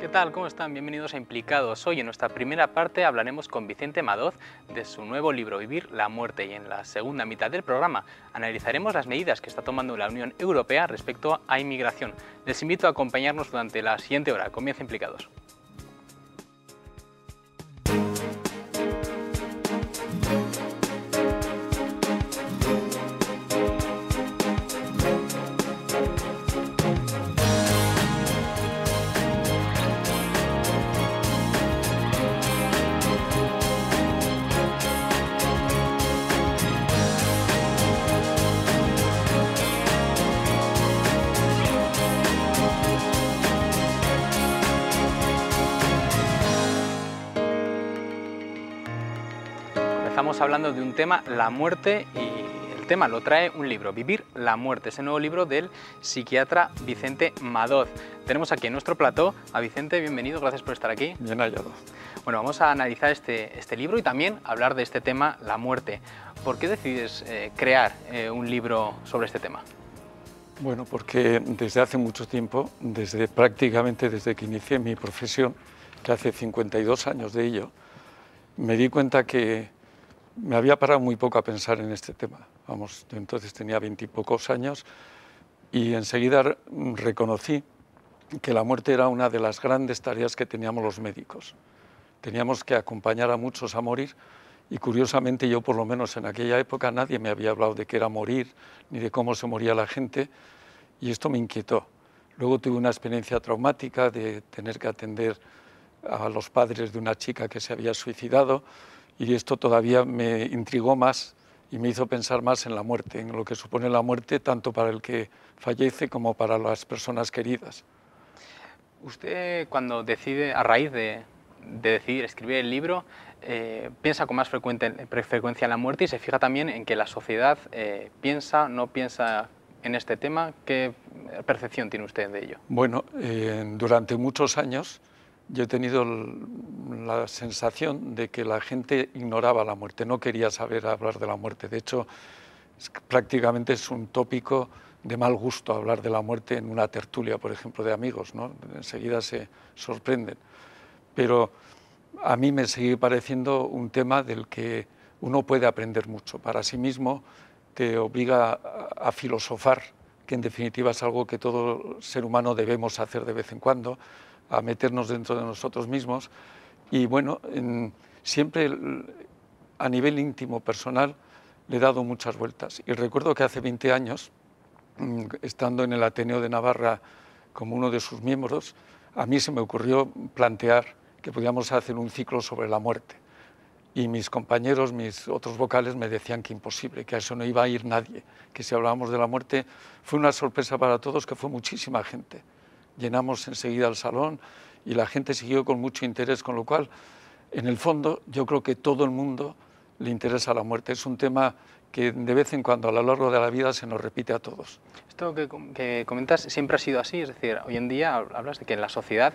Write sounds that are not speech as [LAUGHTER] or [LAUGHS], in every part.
¿Qué tal? ¿Cómo están? Bienvenidos a Implicados. Hoy en nuestra primera parte hablaremos con Vicente Madoz de su nuevo libro Vivir la muerte y en la segunda mitad del programa analizaremos las medidas que está tomando la Unión Europea respecto a inmigración. Les invito a acompañarnos durante la siguiente hora. Comienza Implicados. hablando de un tema, la muerte, y el tema lo trae un libro, Vivir la muerte, ese nuevo libro del psiquiatra Vicente Madoz. Tenemos aquí en nuestro plató a Vicente, bienvenido, gracias por estar aquí. Bien hallado. Bueno, vamos a analizar este, este libro y también hablar de este tema, la muerte. ¿Por qué decides eh, crear eh, un libro sobre este tema? Bueno, porque desde hace mucho tiempo, desde prácticamente desde que inicié mi profesión, que hace 52 años de ello, me di cuenta que me había parado muy poco a pensar en este tema. Vamos, entonces tenía veintipocos años y enseguida mm, reconocí que la muerte era una de las grandes tareas que teníamos los médicos. Teníamos que acompañar a muchos a morir y curiosamente yo por lo menos en aquella época nadie me había hablado de qué era morir ni de cómo se moría la gente y esto me inquietó. Luego tuve una experiencia traumática de tener que atender a los padres de una chica que se había suicidado y esto todavía me intrigó más y me hizo pensar más en la muerte, en lo que supone la muerte tanto para el que fallece como para las personas queridas. Usted cuando decide, a raíz de, decidir escribir el libro, eh, piensa con más frecuencia en la muerte y se fija también en que la sociedad eh, piensa, no piensa en este tema. ¿Qué percepción tiene usted de ello? Bueno, eh, durante muchos años yo he tenido la sensación de que la gente ignoraba la muerte, no quería saber hablar de la muerte. De hecho, prácticamente es un tópico de mal gusto hablar de la muerte en una tertulia, por ejemplo, de amigos. ¿no? Enseguida se sorprenden. Pero a mí me sigue pareciendo un tema del que uno puede aprender mucho. Para sí mismo te obliga a filosofar, que en definitiva es algo que todo ser humano debemos hacer de vez en cuando a meternos dentro de nosotros mismos. Y bueno, siempre a nivel íntimo, personal, le he dado muchas vueltas. Y recuerdo que hace 20 años, mm, estando en el Ateneo de Navarra como uno de sus miembros, a mí se me ocurrió plantear que podíamos hacer un ciclo sobre la muerte. Y mis compañeros, mis otros vocales me decían que imposible, que a eso no iba a ir nadie, que si hablábamos de la muerte fue una sorpresa para todos, que fue muchísima gente llenamos enseguida el salón y la gente siguió con mucho interés, con lo cual, en el fondo, yo creo que todo el mundo le interesa la muerte. Es un tema que de vez en cuando a lo largo de la vida se nos repite a todos. Esto que, comentas siempre ha sido así, es decir, hoy en día hablas de que en la sociedad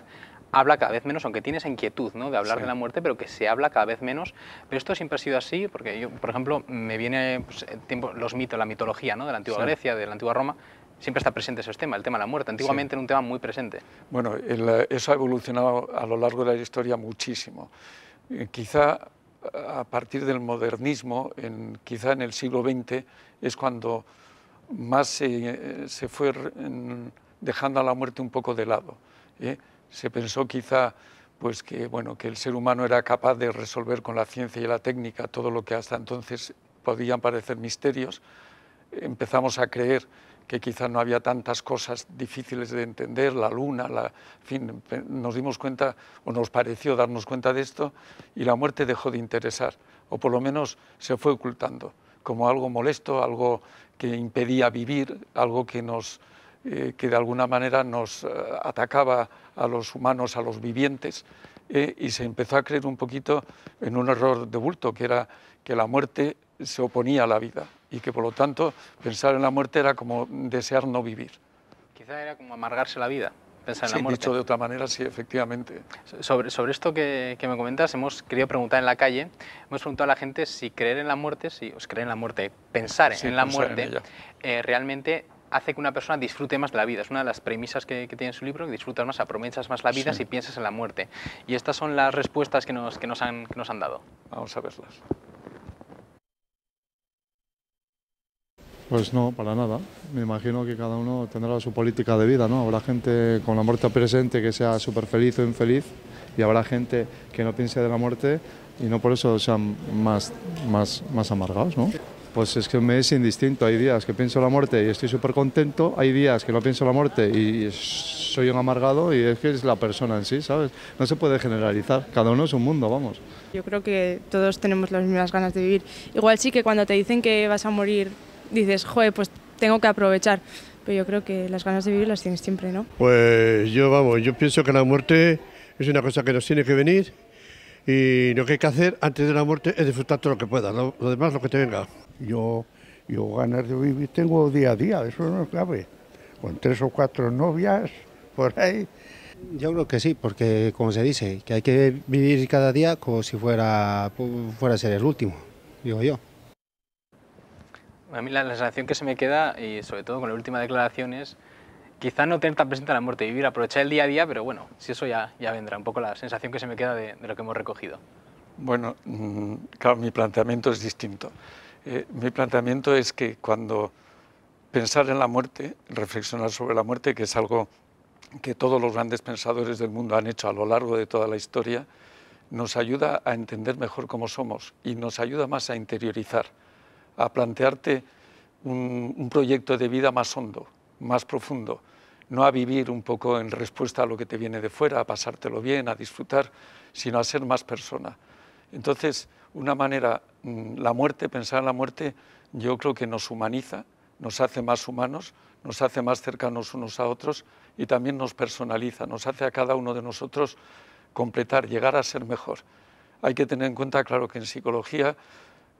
habla cada vez menos, aunque tienes inquietud ¿no? de hablar de la muerte, pero que se habla cada vez menos. Pero esto siempre ha sido así, porque yo, por ejemplo, me viene pues, tiempo, los mitos, la mitología ¿no? de la antigua Grecia, de la antigua Roma, siempre está presente ese tema, el tema de la muerte. Antiguamente era un tema muy presente. Bueno, eso ha evolucionado a lo largo de la historia muchísimo. Eh, quizá a partir del modernismo, en, quizá en el siglo XX, es cuando más se, fue dejando a la muerte un poco de lado. ¿eh? Se pensó quizá pues que, bueno, que el ser humano era capaz de resolver con la ciencia y la técnica todo lo que hasta entonces podían parecer misterios. Empezamos a creer que quizás no había tantas cosas difíciles de entender, la luna, fin, nos dimos cuenta o nos pareció darnos cuenta de esto y la muerte dejó de interesar, o por lo menos se fue ocultando como algo molesto, algo que impedía vivir, algo que nos, eh, que de alguna manera nos eh, atacaba a los humanos, a los vivientes, eh, y se empezó a creer un poquito en un error de bulto, que era que la muerte se oponía a la vida y que por lo tanto pensar en la muerte era como desear no vivir. Quizá era como amargarse la vida. Pensar la muerte. dicho de otra manera, sí, efectivamente. Sobre, esto que, que, me comentas, hemos querido preguntar en la calle, hemos preguntado a la gente si creer en la muerte, si os creer en la muerte, pensar en la muerte, eh, realmente hace que una persona disfrute más de la vida. Es una de las premisas que, tiene su libro, que disfrutas más, aprovechas más la vida si piensas en la muerte. Y estas son las respuestas que nos, han, que nos han dado. Vamos a verlas. Pues no, para nada. Me imagino que cada uno tendrá su política de vida, ¿no? Habrá gente con la muerte presente que sea súper feliz o infeliz y habrá gente que no piense de la muerte y no por eso sean más, más, más amargados, ¿no? Pues es que me es indistinto. Hay días que pienso la muerte y estoy súper contento. Hay días que no pienso la muerte y soy un amargado y es que es la persona en sí, ¿sabes? No se puede generalizar. Cada uno es un mundo, vamos. Yo creo que todos tenemos las mismas ganas de vivir. Igual sí que cuando te dicen que vas a morir dices, joder, pues tengo que aprovechar. Pero yo creo que las ganas de vivir las tienes siempre, ¿no? Pues yo, vamos, yo pienso que la muerte es una cosa que nos tiene que venir y lo que hay que hacer antes de la muerte es disfrutar todo lo que puedas, lo, demás lo que te venga. Yo, yo ganas de vivir tengo día a día, eso no cabe. Con tres o cuatro novias por ahí. Yo creo que sí, porque como se dice, que hay que vivir cada día como si fuera, fuera a ser el último, digo yo a mí la, sensación que se me queda, y sobre todo con la última declaración, es quizá no tener tan presente la muerte, vivir, aprovechar el día a día, pero bueno, si eso ya, ya vendrá, un poco la sensación que se me queda de, lo que hemos recogido. Bueno, mm, claro, mi planteamiento es distinto. Eh, mi planteamiento es que cuando pensar en la muerte, reflexionar sobre la muerte, que es algo que todos los grandes pensadores del mundo han hecho a lo largo de toda la historia, nos ayuda a entender mejor cómo somos y nos ayuda más a interiorizar a plantearte un, un proyecto de vida más hondo, más profundo, no a vivir un poco en respuesta a lo que te viene de fuera, a pasártelo bien, a disfrutar, sino a ser más persona. Entonces, una manera, mm, la muerte, pensar en la muerte, yo creo que nos humaniza, nos hace más humanos, nos hace más cercanos unos a otros y también nos personaliza, nos hace a cada uno de nosotros completar, llegar a ser mejor. Hay que tener en cuenta, claro, que en psicología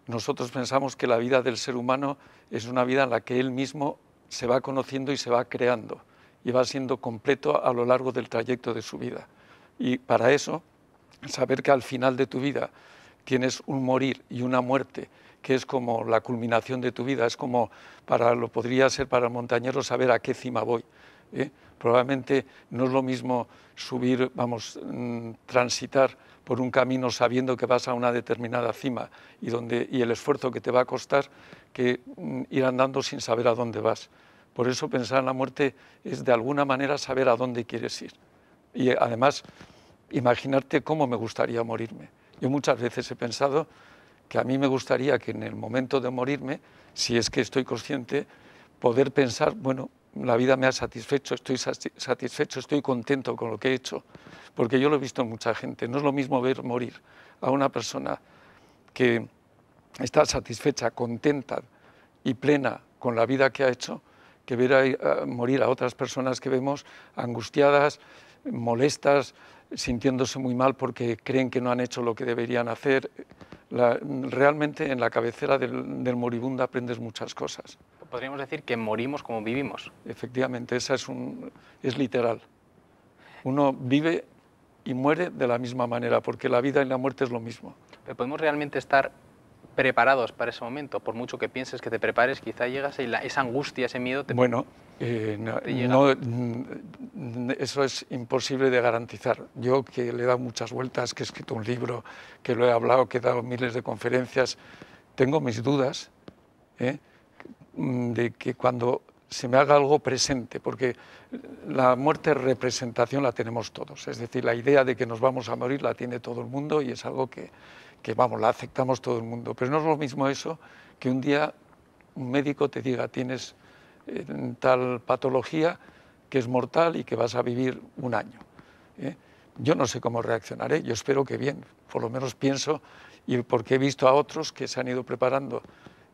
nosotros pensamos que la vida del ser humano es una vida en la que él mismo se va conociendo y se va creando y va siendo completo a lo largo del trayecto de su vida. Y para eso, saber que al final de tu vida tienes un morir y una muerte, que es como la culminación de tu vida, es como para lo podría ser para el montañero saber a qué cima voy. ¿eh? Probablemente no es lo mismo subir, vamos, mm, transitar por un camino sabiendo que vas a una determinada cima y, donde, y el esfuerzo que te va a costar que mm, ir andando sin saber a dónde vas. Por eso pensar en la muerte es de alguna manera saber a dónde quieres ir. Y además, imaginarte cómo me gustaría morirme. Yo muchas veces he pensado que a mí me gustaría que en el momento de morirme, si es que estoy consciente, poder pensar, bueno, la vida me ha satisfecho, estoy satisfecho, estoy contento con lo que he hecho, porque yo lo he visto en mucha gente. No es lo mismo ver morir a una persona que está satisfecha, contenta y plena con la vida que ha hecho, que ver morir a otras personas que vemos angustiadas, molestas, sintiéndose muy mal porque creen que no han hecho lo que deberían hacer. realmente en la cabecera del moribundo aprendes muchas cosas podríamos decir que morimos como vivimos. Efectivamente, esa es, un, es literal. Uno vive y muere de la misma manera, porque la vida y la muerte es lo mismo. Pero podemos realmente estar preparados para ese momento, por mucho que pienses que te prepares, quizá llegas y la, esa angustia, ese miedo te... Bueno, eh, no, llega. eso es imposible de garantizar. Yo que le he dado muchas vueltas, que he escrito un libro, que lo he hablado, que he dado miles de conferencias, tengo mis dudas, ¿eh? Mm, de que cuando se me haga algo presente, porque la muerte representación la tenemos todos, es decir, la idea de que nos vamos a morir la tiene todo el mundo y es algo que, vamos, la aceptamos todo el mundo, pero no es lo mismo eso que un día un médico te diga tienes eh, tal patología que es mortal y que vas a vivir un año. ¿eh? Yo no sé cómo reaccionaré, yo espero que bien, por lo menos pienso, y porque he visto a otros que se han ido preparando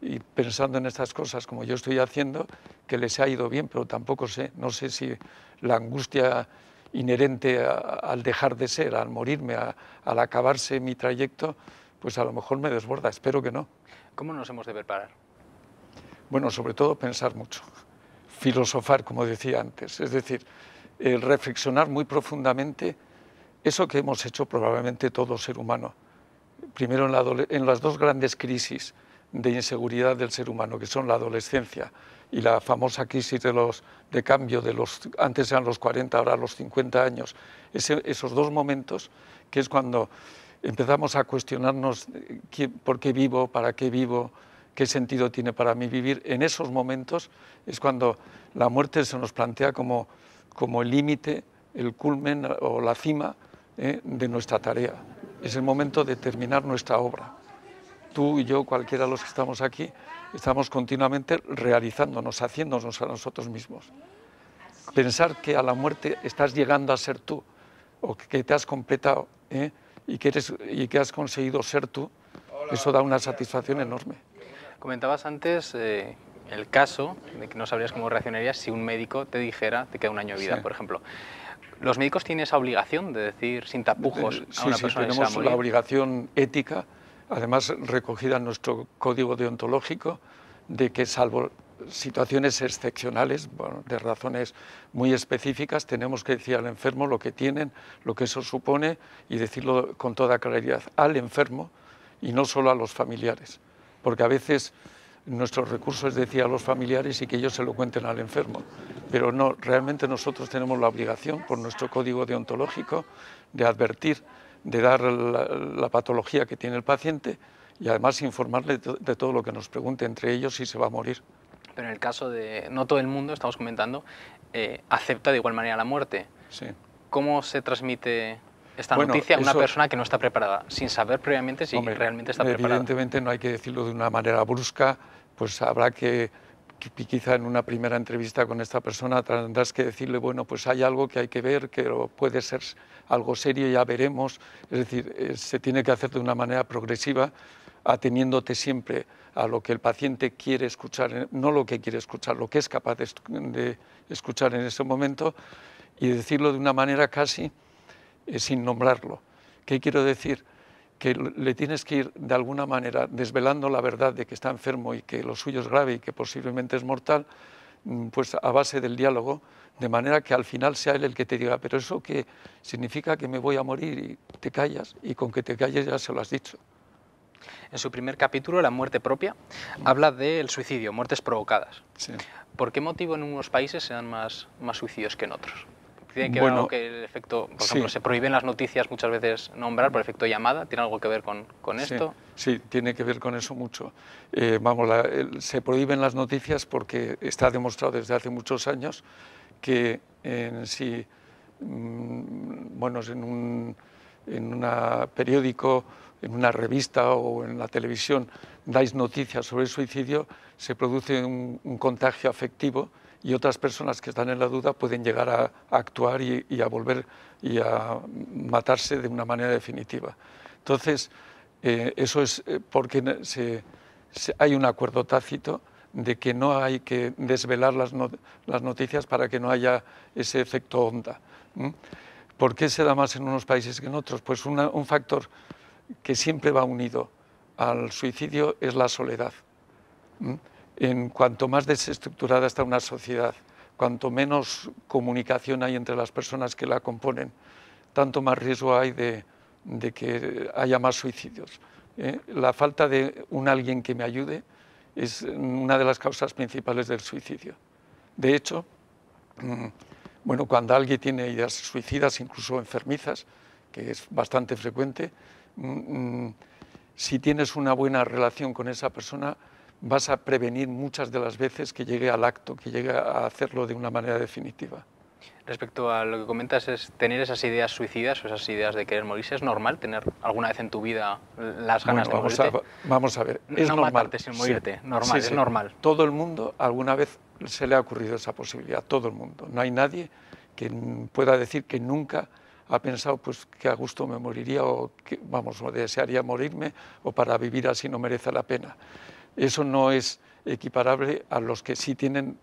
y pensando en estas cosas como yo estoy haciendo, que les ha ido bien, pero tampoco sé, no sé si la angustia inherente al dejar de ser, al morirme, al acabarse mi trayecto, pues a lo mejor me desborda, espero que no. ¿Cómo nos hemos de preparar? Bueno, sobre todo pensar mucho, filosofar, como decía antes, es decir, reflexionar muy profundamente eso que hemos hecho probablemente todo ser humano, primero en las dos grandes crisis, de inseguridad del ser humano, que son la adolescencia y la famosa crisis de, cambio de los, antes eran los 40, ahora los 50 años, esos dos momentos que es cuando empezamos a cuestionarnos eh, por qué vivo, para qué vivo, qué sentido tiene para mí vivir, en esos momentos es cuando la muerte se nos plantea como, el límite, el culmen o la cima eh, de nuestra tarea. Es el momento de terminar nuestra obra tú y yo, cualquiera de los que estamos aquí, estamos continuamente realizándonos, haciéndonos a nosotros mismos. Pensar que a la muerte estás llegando a ser tú, o que te has completado ¿eh? y, que y que has conseguido ser tú, eso da una satisfacción enorme. Comentabas antes eh, el caso de que no sabrías cómo reaccionarías si un médico te dijera te queda un año de vida, por ejemplo. ¿Los médicos tienen esa obligación de decir sin tapujos eh, a una persona que la obligación ética además recogida en nuestro código deontológico, de que salvo situaciones excepcionales, de razones muy específicas, tenemos que decir al enfermo lo que tienen, lo que eso supone y decirlo con toda claridad al enfermo y no solo a los familiares, porque a veces nuestro recurso es decir a los familiares y que ellos se lo cuenten al enfermo, pero no, realmente nosotros tenemos la obligación por nuestro código deontológico de advertir de dar la, patología que tiene el paciente y además informarle de todo lo que nos pregunte, entre ellos si se va a morir. Pero en el caso de no todo el mundo, estamos comentando, eh, acepta de igual manera la muerte. Sí. ¿Cómo se transmite esta noticia a una persona que no está preparada, sin saber previamente si realmente está preparada? Evidentemente no hay que decirlo de una manera brusca, pues habrá que quizá en una primera entrevista con esta persona tendrás que decirle, bueno, pues hay algo que hay que ver, que puede ser algo serio, ya veremos. Es decir, eh, se tiene que hacer de una manera progresiva, ateniéndote siempre a lo que el paciente quiere escuchar, eh, no lo que quiere escuchar, lo que es capaz de escuchar en ese momento, y decirlo de una manera casi eh, sin nombrarlo. ¿Qué quiero decir? que le tienes que ir de alguna manera desvelando la verdad de que está enfermo y que lo suyo es grave y que posiblemente es mortal, mm, pues a base del diálogo, de manera que al final sea él el que te diga, pero eso que significa que me voy a morir y te callas, y con que te calles ya se lo has dicho. En su primer capítulo, La muerte propia, habla del suicidio, muertes provocadas. ¿Por qué motivo en unos países se dan más suicidios que en otros? que bueno, que el efecto, por ejemplo, se prohíben las noticias muchas veces nombrar por efecto llamada? ¿Tiene algo que ver con, esto? Sí, tiene que ver con eso mucho. Eh, vamos, se prohíben las noticias porque está demostrado desde hace muchos años que en si, mm, bueno, en un en periódico, en una revista o en la televisión dais noticias sobre el suicidio, se produce un contagio afectivo y otras personas que están en la duda pueden llegar a, actuar y, a volver y a matarse de una manera definitiva. Entonces, eh, eso es eh, porque hay un acuerdo tácito de que no hay que desvelar las, noticias para que no haya ese efecto onda. ¿Por qué se da más en unos países que en otros? Pues un factor que siempre va unido al suicidio es la soledad en cuanto más desestructurada está una sociedad, cuanto menos comunicación hay entre las personas que la componen, tanto más riesgo hay de, que haya más suicidios. ¿eh? La falta de un alguien que me ayude es una de las causas principales del suicidio. De hecho, mm, cuando alguien tiene ideas suicidas, incluso enfermizas, que es bastante frecuente, mm, mm, si tienes una buena relación con esa persona, vas a prevenir muchas de las veces que llegue al acto, que llegue a hacerlo de una manera definitiva. Respecto a lo que comentas, es tener esas ideas suicidas o esas ideas de querer morirse, ¿es normal tener alguna vez en tu vida las ganas de morirte? vamos a ver, es normal. sin morirte, normal, es normal. Todo el mundo alguna vez se le ha ocurrido esa posibilidad, todo el mundo. No hay nadie que pueda decir que nunca ha pensado pues que a gusto me moriría o que vamos desearía morirme o para vivir así no merece la pena. Eso no es equiparable a los que sí tienen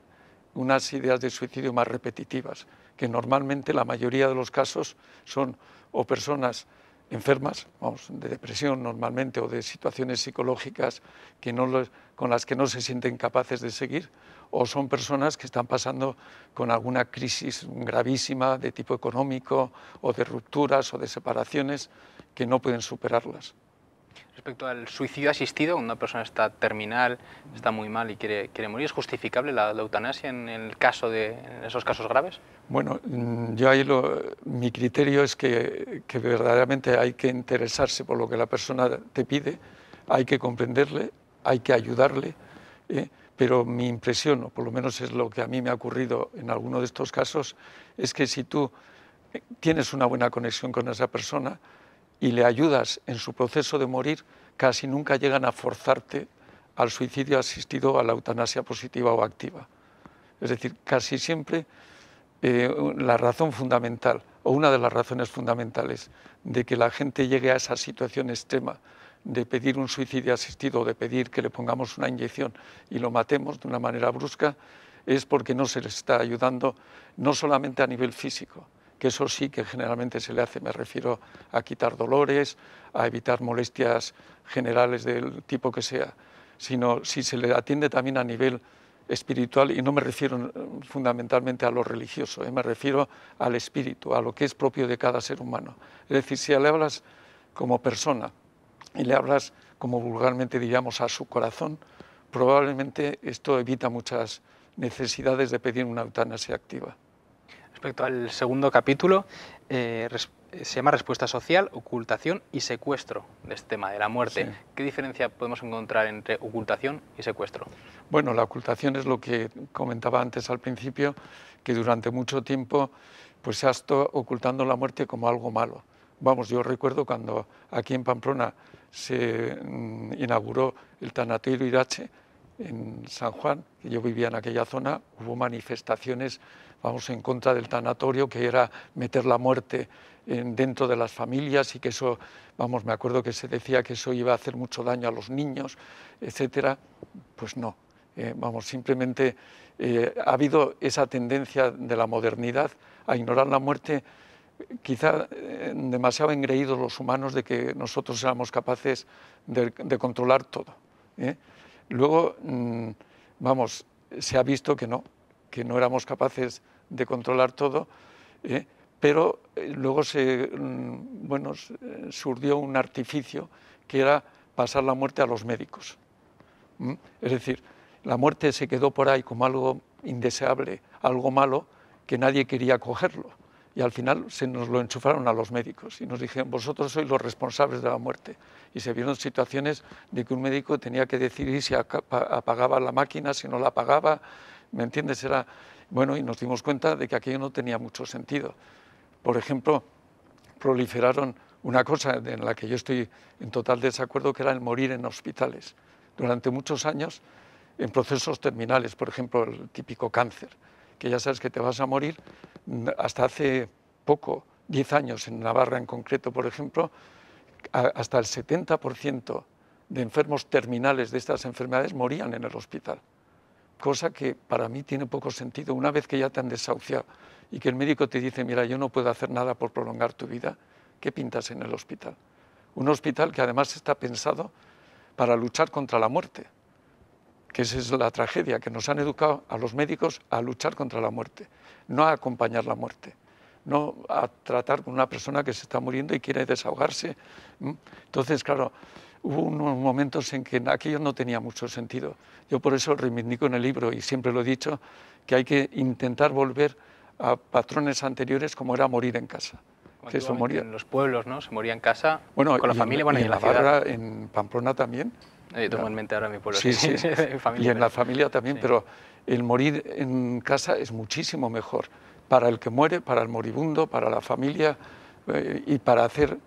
unas ideas de suicidio más repetitivas, que normalmente la mayoría de los casos son o personas enfermas, vamos, de depresión normalmente, o de situaciones psicológicas con las que no se sienten capaces de seguir, o son personas que están pasando con alguna crisis gravísima de tipo económico, o de rupturas, o de separaciones, que no pueden superarlas. Respecto al suicidio asistido, cuando una persona está terminal, está muy mal y quiere, quiere morir, ¿es justificable la, eutanasia en, el caso de, esos casos graves? Bueno, mm, yo mi criterio es que, verdaderamente hay que interesarse por lo que la persona te pide, hay que comprenderle, hay que ayudarle, ¿eh? pero mi impresión, o por lo menos es lo que a mí me ha ocurrido en alguno de estos casos, es que si tú eh, tienes una buena conexión con esa persona, y le ayudas en su proceso de morir, casi nunca llegan a forzarte al suicidio asistido a la eutanasia positiva o activa. Es decir, casi siempre eh, la razón fundamental o una de las razones fundamentales de que la gente llegue a esa situación extrema de pedir un suicidio asistido o de pedir que le pongamos una inyección y lo matemos de una manera brusca es porque no se le está ayudando no solamente a nivel físico, que eso sí que generalmente se le hace, me refiero a quitar dolores, a evitar molestias generales del tipo que sea, sino si se le atiende también a nivel espiritual, y no me refiero fundamentalmente a lo religioso, eh, me refiero al espíritu, a lo que es propio de cada ser humano. Es decir, si le hablas como persona y le hablas, como vulgarmente diríamos, a su corazón, probablemente esto evita muchas necesidades de pedir una eutanasia activa. Respecto al segundo capítulo, eh, eh, se llama Respuesta Social, Ocultación y Secuestro, de este tema de la muerte. ¿Qué diferencia podemos encontrar entre ocultación y secuestro? Bueno, la ocultación es lo que comentaba antes al principio, que durante mucho tiempo pues, se ha estado ocultando la muerte como algo malo. Vamos, yo recuerdo cuando aquí en Pamplona se mm, inauguró el Tanatorio Irache, en San Juan, que yo vivía en aquella zona, hubo manifestaciones, vamos, en contra del tanatorio, que era meter la muerte dentro de las familias y que eso, vamos, me acuerdo que se decía que eso iba a hacer mucho daño a los niños, etcétera. Pues no, eh, vamos, simplemente eh, ha habido esa tendencia de la modernidad a ignorar la muerte, quizá eh, demasiado engreídos los humanos de que nosotros éramos capaces de, controlar todo. Luego, mm, vamos, se ha visto que no, que no éramos capaces de controlar todo, ¿eh? pero eh, luego se, mm, bueno, surgió un artificio que era pasar la muerte a los médicos. Es decir, la muerte se quedó por ahí como algo indeseable, algo malo, que nadie quería cogerlo y al final se nos lo enchufaron a los médicos y nos dijeron, vosotros sois los responsables de la muerte. Y se vieron situaciones de que un médico tenía que decidir si apagaba la máquina, si no la apagaba, ¿me entiendes? Era, bueno, y nos dimos cuenta de que aquello no tenía mucho sentido. Por ejemplo, proliferaron una cosa en la que yo estoy en total desacuerdo, que era el morir en hospitales. Durante muchos años, en procesos terminales, por ejemplo, el típico cáncer que ya sabes que te vas a morir, hasta hace poco, 10 años en Navarra en concreto, por ejemplo, hasta el 70% de enfermos terminales de estas enfermedades morían en el hospital, cosa que para mí tiene poco sentido. Una vez que ya te han desahuciado y que el médico te dice, mira, yo no puedo hacer nada por prolongar tu vida, ¿qué pintas en el hospital? Un hospital que además está pensado para luchar contra la muerte que esa es la tragedia, que nos han educado a los médicos a luchar contra la muerte, no a acompañar la muerte, no a tratar con una persona que se está muriendo y quiere desahogarse. Entonces, claro, hubo unos momentos en que aquello no tenía mucho sentido. Yo por eso reivindico en el libro, y siempre lo he dicho, que hay que intentar volver a patrones anteriores como era morir en casa. Que eso En los pueblos, ¿no? Se moría en casa, con la familia, bueno, y, en, la, la en Pamplona también. Yo tengo en ahora mi pueblo. Sí, [LAUGHS] y en la familia también, pero el morir en casa es muchísimo mejor para el que muere, para el moribundo, para la familia eh, y para hacer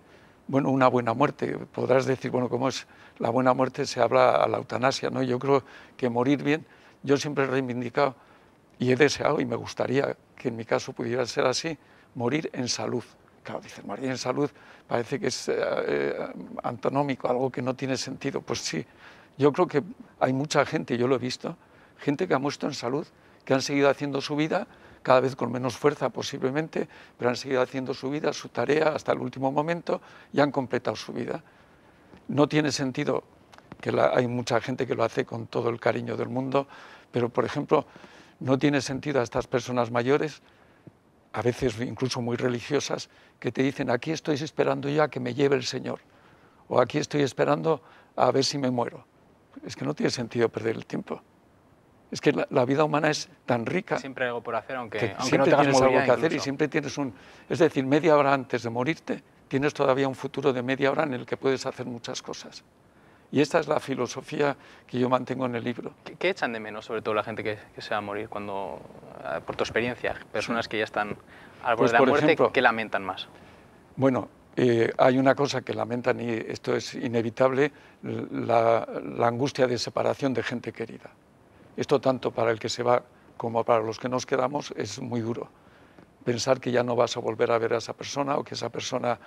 bueno, una buena muerte. Podrás decir, bueno, ¿cómo es la buena muerte? Se habla a la eutanasia, ¿no? Yo creo que morir bien, yo siempre he reivindicado y he deseado y me gustaría que en mi caso pudiera ser así, morir en salud. Claro, dice María, en salud parece que es eh, eh, antonómico, algo que no tiene sentido. Pues sí, yo creo que hay mucha gente, yo lo he visto, gente que ha muerto en salud, que han seguido haciendo su vida, cada vez con menos fuerza posiblemente, pero han seguido haciendo su vida, su tarea hasta el último momento y han completado su vida. No tiene sentido que hay mucha gente que lo hace con todo el cariño del mundo, pero por ejemplo, no tiene sentido a estas personas mayores a veces incluso muy religiosas, que te dicen, aquí estoy esperando ya que me lleve el Señor, o aquí estoy esperando a ver si me muero. Es que no tiene sentido perder el tiempo. Es que la, vida humana es tan rica. Siempre algo por hacer, aunque, siempre tienes algo que hacer y siempre tienes un. Es decir, media hora antes de morirte, tienes todavía un futuro de media hora en el que puedes hacer muchas cosas. Y esta es la filosofía que yo mantengo en el libro. ¿Qué, echan de menos, sobre todo la gente que, se va a morir cuando, eh, por tu experiencia, personas que ya están al pues, borde de la muerte, ¿qué lamentan más? Bueno, eh, hay una cosa que lamentan y esto es inevitable, la, angustia de separación de gente querida. Esto tanto para el que se va como para los que nos quedamos es muy duro. Pensar que ya no vas a volver a ver a esa persona o que esa persona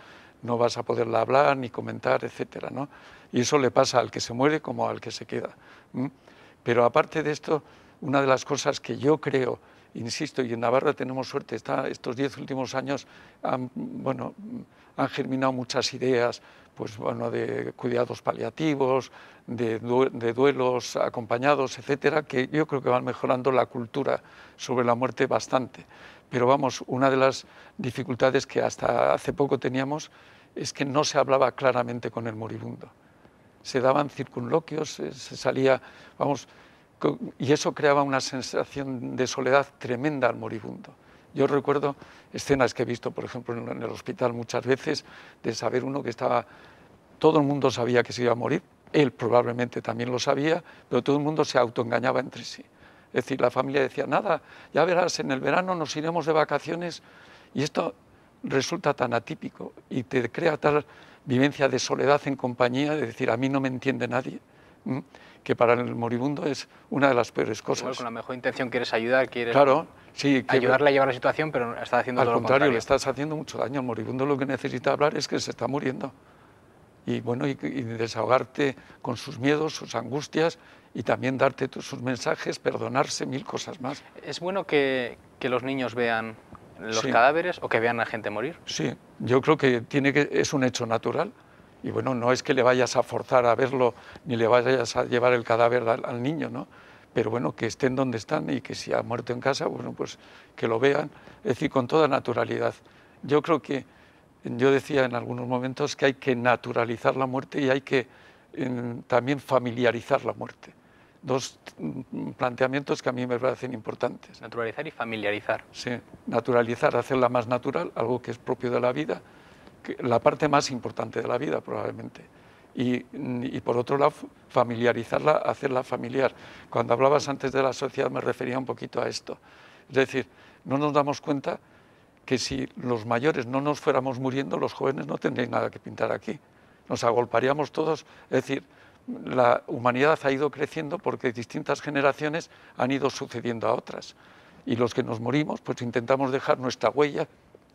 no vas a poderla hablar ni comentar, etcétera, ¿no? Y eso le pasa al que se muere como al que se queda. Pero aparte de esto, una de las cosas que yo creo, insisto, y en Navarra tenemos suerte, está, estos diez últimos años bueno, han germinado muchas ideas, pues, bueno, de cuidados paliativos, de, duelos acompañados, etcétera, que yo creo que van mejorando la cultura sobre la muerte bastante. Pero vamos, una de las dificultades que hasta hace poco teníamos es que no se hablaba claramente con el moribundo. Se daban circunloquios, eh, se salía, vamos, y eso creaba una sensación de soledad tremenda al moribundo. Yo recuerdo escenas que he visto, por ejemplo, en el hospital muchas veces, de saber uno que estaba, todo el mundo sabía que se iba a morir, él probablemente también lo sabía, pero todo el mundo se autoengañaba entre sí. Es decir, la familia decía, nada, ya verás, en el verano nos iremos de vacaciones y esto resulta tan atípico y te crea tal vivencia de soledad en compañía, de decir, a mí no me entiende nadie. ¿Mm? que para el moribundo es una de las peores cosas. con la mejor intención quieres ayudar, quieres claro, sí, ayudarle a llevar la situación, pero estás haciendo todo contrario, lo contrario. le estás haciendo mucho daño. El moribundo lo que necesita hablar es que se está muriendo. Y bueno, y, desahogarte con sus miedos, sus angustias y también darte sus mensajes, perdonarse, mil cosas más. ¿Es bueno que, los niños vean los cadáveres o que vean a gente morir? Sí, yo creo que, tiene que es un hecho natural. Y bueno, no es que le vayas a forzar a verlo ni le vayas a llevar el cadáver al, niño, ¿no? Pero bueno, que estén donde están y que si ha muerto en casa, bueno, pues que lo vean, es decir, con toda naturalidad. Yo creo que, yo decía en algunos momentos que hay que naturalizar la muerte y hay que también familiarizar la muerte dos mm, planteamientos que a mí me parecen importantes. Naturalizar y familiarizar. Sí, naturalizar, hacerla más natural, algo que es propio de la vida, la parte más importante de la vida probablemente. Y, por otro lado, familiarizarla, hacerla familiar. Cuando hablabas antes de la sociedad me refería un poquito a esto. Es decir, no nos damos cuenta que si los mayores no nos fuéramos muriendo, los jóvenes no tendrían nada que pintar aquí. Nos agolparíamos todos. Es decir, la humanidad ha ido creciendo porque distintas generaciones han ido sucediendo a otras. Y los que nos morimos, pues intentamos dejar nuestra huella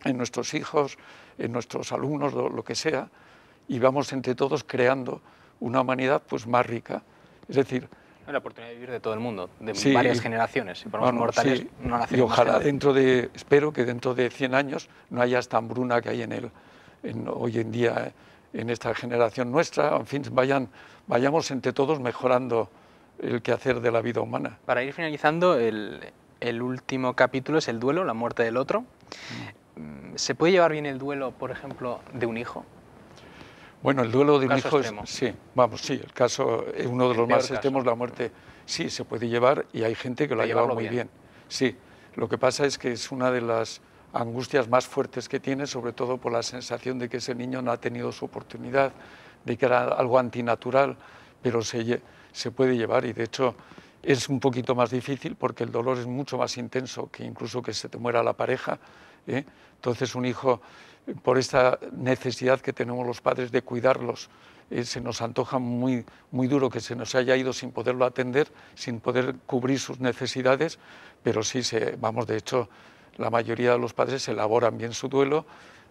en nuestros hijos, en nuestros alumnos, lo, que sea, y vamos entre todos creando una humanidad pues, más rica. Es decir... La oportunidad de vivir de todo el mundo, de varias generaciones. Si ponemos mortales, Y ojalá dentro de, espero que dentro de 100 años no haya esta hambruna que hay en el, hoy en día en esta generación nuestra. En fin, vayamos entre todos mejorando el quehacer de la vida humana. Para ir finalizando, el, el último capítulo es el duelo, la muerte del otro. Mm. Mm, ¿Se puede llevar bien el duelo, por ejemplo, de un hijo? Bueno, el duelo de un, hijo es, sí, vamos, sí, el caso es eh, uno de los más extremos, la muerte, sí, se puede llevar y hay gente que lo ha llevado muy bien. Sí, lo que pasa es que es una de las angustias más fuertes que tiene, sobre todo por la sensación de que ese niño no ha tenido su oportunidad, de que era algo antinatural, pero se, se puede llevar y de hecho es un poquito más difícil porque el dolor es mucho más intenso que incluso que se te muera la pareja, ¿eh? Entonces un hijo, por esta necesidad que tenemos los padres de cuidarlos, eh, se nos antoja muy, muy duro que se nos haya ido sin poderlo atender, sin poder cubrir sus necesidades, pero sí, vamos, de hecho, la mayoría de los padres elaboran bien su duelo,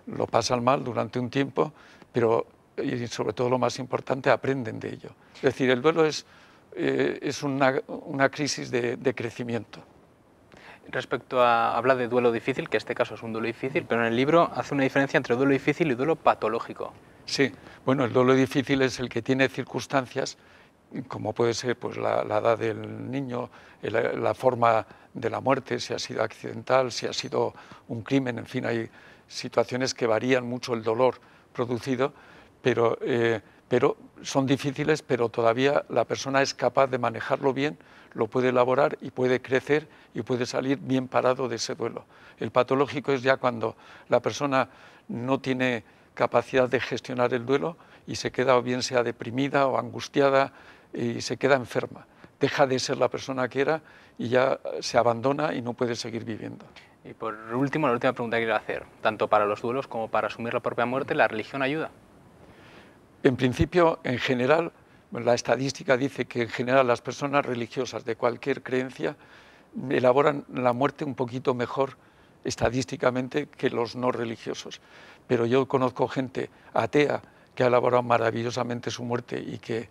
lo pasan mal durante un tiempo, pero y sobre todo lo más importante, aprenden de ello. Es decir, el duelo es, eh, una, crisis de crecimiento respecto a hablar de duelo difícil, que este caso es un duelo difícil, pero en el libro hace una diferencia entre duelo difícil y duelo patológico. Sí, bueno, el duelo difícil es el que tiene circunstancias, como puede ser pues, la, edad del niño, la, forma de la muerte, si ha sido accidental, si ha sido un crimen, en fin, hay situaciones que varían mucho el dolor producido, pero, eh, pero son difíciles, pero todavía la persona es capaz de manejarlo bien lo puede elaborar y puede crecer y puede salir bien parado de ese duelo. El patológico es ya cuando la persona no tiene capacidad de gestionar el duelo y se queda o bien sea deprimida o angustiada y se queda enferma. Deja de ser la persona que era y ya se abandona y no puede seguir viviendo. Y por último, la última pregunta que quiero hacer, tanto para los duelos como para asumir la propia muerte, ¿la religión ayuda? En principio, en general, la estadística dice que en general las personas religiosas de cualquier creencia elaboran la muerte un poquito mejor estadísticamente que los no religiosos. Pero yo conozco gente atea que ha elaborado maravillosamente su muerte y que,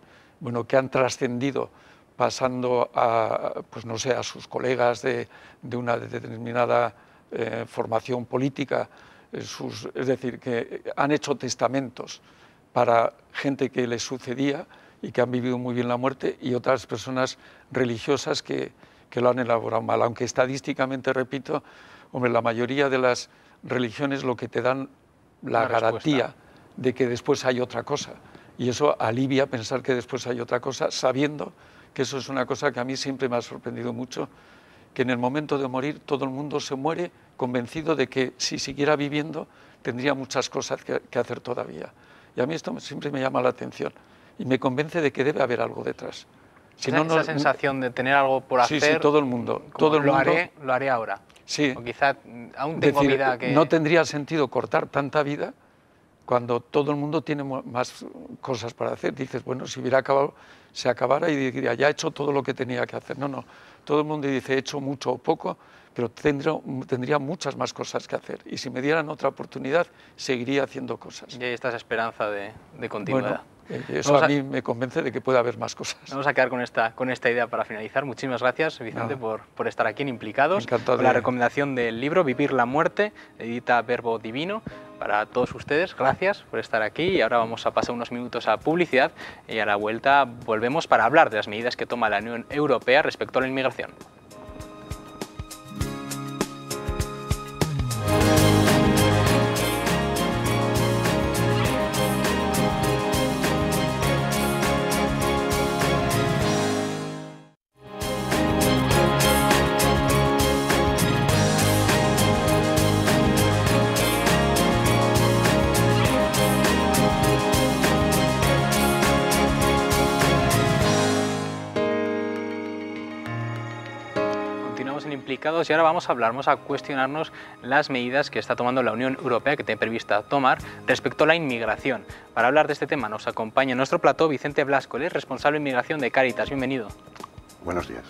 que han trascendido pasando a, pues no a sus colegas de, una determinada eh, formación política, eh, es decir, que han hecho testamentos para gente que les sucedía y que han vivido muy bien la muerte y otras personas religiosas que, lo han elaborado mal. Aunque estadísticamente, repito, hombre, la mayoría de las religiones lo que te dan la garantía de que después hay otra cosa. Y eso alivia pensar que después hay otra cosa, sabiendo que eso es una cosa que a mí siempre me ha sorprendido mucho, que en el momento de morir todo el mundo se muere convencido de que si siguiera viviendo tendría muchas cosas que, que hacer todavía. Y a mí esto siempre me llama la atención y me convence de que debe haber algo detrás. Si no, esa sensación de tener algo por hacer. Sí, sí todo el mundo. Todo el lo haré, lo haré ahora. Sí. O quizá aún tengo vida que. No tendría sentido cortar tanta vida cuando todo el mundo tiene más cosas para hacer. Dices, bueno, si hubiera acabado, se acabara y diría, ya he hecho todo lo que tenía que hacer. No, no. Todo el mundo dice, he hecho mucho o poco, pero tendría, muchas más cosas que hacer. Y si me dieran otra oportunidad, seguiría haciendo cosas. Y ahí está esa esperanza de, continuidad. Eh, eso a, mí me convence de que puede haber más cosas. Vamos a quedar con esta, con esta idea para finalizar. Muchísimas gracias, Vicente, ah. por, estar aquí en Implicados. Encantado. la recomendación del libro Vivir la muerte, edita Verbo Divino. Para todos ustedes, gracias por estar aquí y ahora vamos a pasar unos minutos a publicidad y a la vuelta volvemos para hablar de las medidas que toma la Unión Europea respecto a la inmigración. y ahora vamos a hablar, a cuestionarnos las medidas que está tomando la Unión Europea, que tiene prevista tomar respecto a la inmigración. Para hablar de este tema nos acompaña en nuestro plató Vicente Blasco, él es responsable de inmigración de Cáritas. Bienvenido. Buenos días.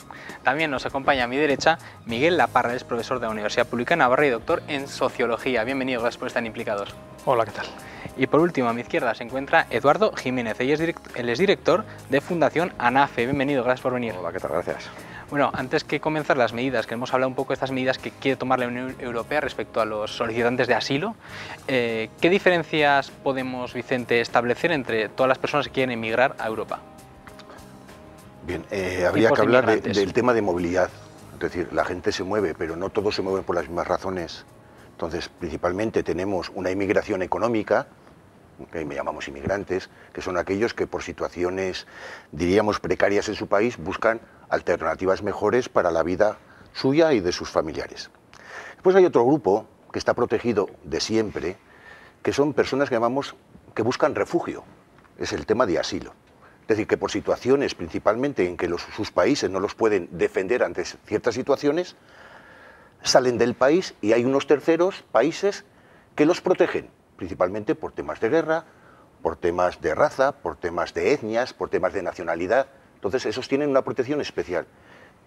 También nos acompaña a mi derecha Miguel Laparra, es profesor de la Universidad Pública de Navarra y doctor en Sociología. Bienvenido, gracias por estar implicados. Hola, ¿qué tal? Y por último, a mi izquierda se encuentra Eduardo Jiménez, él es, director de Fundación ANAFE. Bienvenido, gracias por venir. Hola, ¿qué tal? Gracias. Bueno, antes que comenzar las medidas, que hemos hablado un poco de estas medidas que quiere tomar la Unión Europea respecto a los solicitantes de asilo. Eh, ¿Qué diferencias podemos, Vicente, establecer entre todas las personas que quieren emigrar a Europa? Bien, eh, habría que hablar del tema de movilidad. Es decir, la gente se mueve, pero no todos se mueven por las mismas razones. Entonces, principalmente tenemos una inmigración económica, que me llamamos inmigrantes, que son aquellos que por situaciones, diríamos, precarias en su país, buscan alternativas mejores para la vida suya y de sus familiares. Después hay otro grupo que está protegido de siempre, que son personas que llamamos que buscan refugio. Es el tema de asilo. Es decir, que por situaciones principalmente en que sus países no los pueden defender ante ciertas situaciones, salen del país y hay unos terceros países que los protegen, principalmente por temas de guerra, por temas de raza, por temas de etnias, por temas de nacionalidad. Entonces, esos tienen una protección especial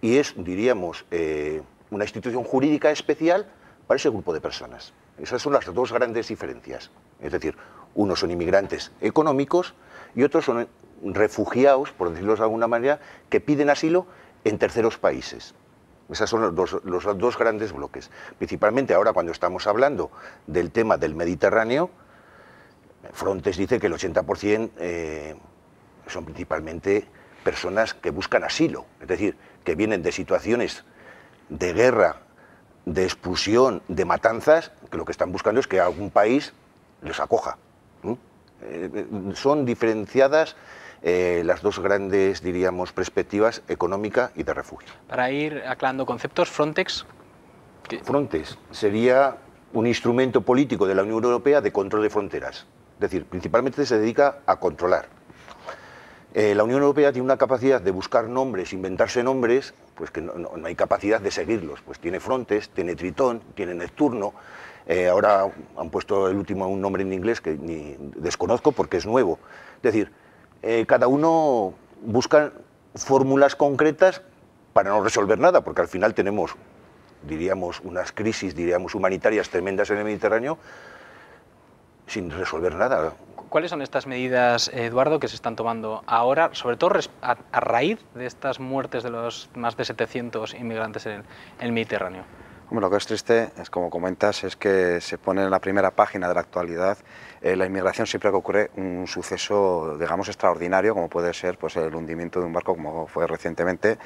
y es, diríamos, eh, una institución jurídica especial para ese grupo de personas. Esas son las dos grandes diferencias. Es decir, unos son inmigrantes económicos y otros son refugiados, por decirlo de alguna manera, que piden asilo en terceros países. Esos son los dos, grandes bloques. Principalmente ahora cuando estamos hablando del tema del Mediterráneo, Frontex dice que el 80% eh, son principalmente personas que buscan asilo, es decir, que vienen de situaciones de guerra, de expulsión, de matanzas, que lo que están buscando es que algún país les acoja. Eh, son diferenciadas eh, las dos grandes, diríamos, perspectivas, económica y de refugio. Para ir aclarando conceptos, Frontex. Frontex sería un instrumento político de la Unión Europea de control de fronteras. Es decir, principalmente se dedica a controlar eh, la Unión Europea tiene una capacidad de buscar nombres, inventarse nombres, pues que no, hay capacidad de seguirlos. Pues tiene Frontes, tiene Tritón, tiene Neptuno. Eh, ahora han puesto el último un nombre en inglés que ni desconozco porque es nuevo. Es decir, eh, cada uno busca fórmulas concretas para no resolver nada, porque al final tenemos, diríamos, unas crisis, diríamos, humanitarias tremendas en el Mediterráneo, sin resolver nada. ¿Cuáles son estas medidas, Eduardo, que se están tomando ahora, sobre todo a raíz de estas muertes de los más de 700 inmigrantes en el Mediterráneo? lo que es triste, es como comentas, es que se pone en la primera página de la actualidad eh, la inmigración siempre que ocurre un suceso, digamos, extraordinario, como puede ser pues, el hundimiento de un barco, como fue recientemente,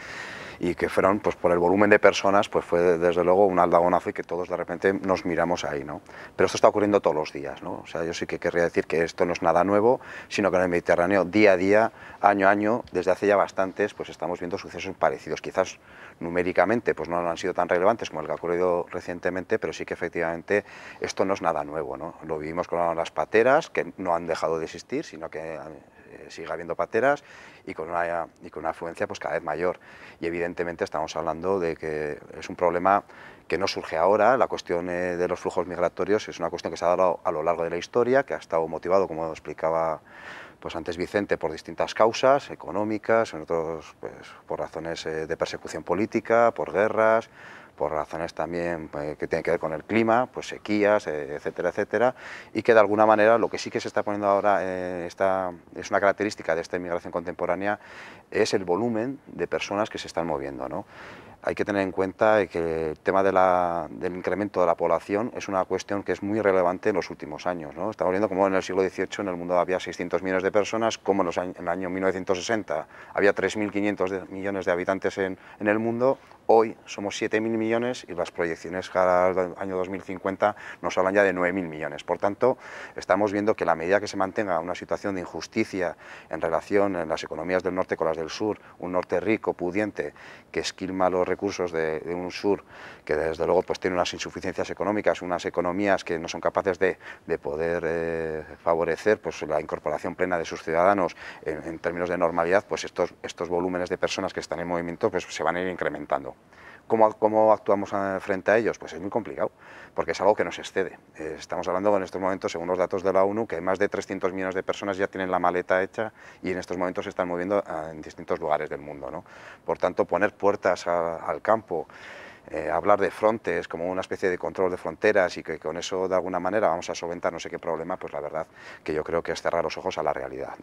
y que fueron, pues por el volumen de personas, pues fue desde luego un aldagonazo y que todos de repente nos miramos ahí, ¿no? Pero esto está ocurriendo todos los días, ¿no? O sea, yo sí que querría decir que esto no es nada nuevo, sino que en el Mediterráneo día a día, año a año, desde hace ya bastantes, pues estamos viendo sucesos parecidos. Quizás numéricamente pues no han sido tan relevantes como el que ha ocurrido recientemente, pero sí que efectivamente esto no es nada nuevo, ¿no? Lo vivimos con las pateras, que no han dejado de existir, sino que eh, sigue habiendo pateras, y con una, y con una afluencia pues cada vez mayor. Y evidentemente estamos hablando de que es un problema que no surge ahora, la cuestión eh, de los flujos migratorios es una cuestión que se ha dado a lo largo de la historia, que ha estado motivado, como explicaba pues antes Vicente, por distintas causas económicas, en otros pues, por razones eh, de persecución política, por guerras, por razones también eh, que tienen que ver con el clima, pues sequías, eh, etcétera, etcétera, y que de alguna manera lo que sí que se está poniendo ahora, eh, es una característica de esta inmigración contemporánea, es el volumen de personas que se están moviendo. ¿no? hay que tener en cuenta que el tema del incremento de la población es una cuestión que es muy relevante en los últimos años. Estamos viendo cómo en el siglo XVIII en el mundo había 600 millones de personas, como en, el año 1960 había 3.500 millones de habitantes en, en, el mundo, hoy somos 7.000 millones y las proyecciones para el año 2050 nos hablan ya de 9.000 millones. Por tanto, estamos viendo que la medida que se mantenga una situación de injusticia en relación en las economías del norte con las del sur, un norte rico, pudiente, que esquilma los recursos de, un sur que desde luego pues tiene unas insuficiencias económicas, unas economías que no son capaces de, poder eh, favorecer pues la incorporación plena de sus ciudadanos en, en, términos de normalidad, pues estos, estos volúmenes de personas que están en movimiento pues se van a ir incrementando. ¿Cómo, actuamos eh, frente a ellos? Pues es muy complicado, porque es algo que nos excede. Eh, estamos hablando en estos momentos, según los datos de la ONU, que más de 300 millones de personas ya tienen la maleta hecha y en estos momentos se están moviendo eh, en distintos lugares del mundo. Por tanto, poner puertas al campo, hablar de frontes como una especie de control de fronteras y que con eso de alguna manera vamos a solventar no sé qué problema, pues la verdad que yo creo que es cerrar los ojos a la realidad.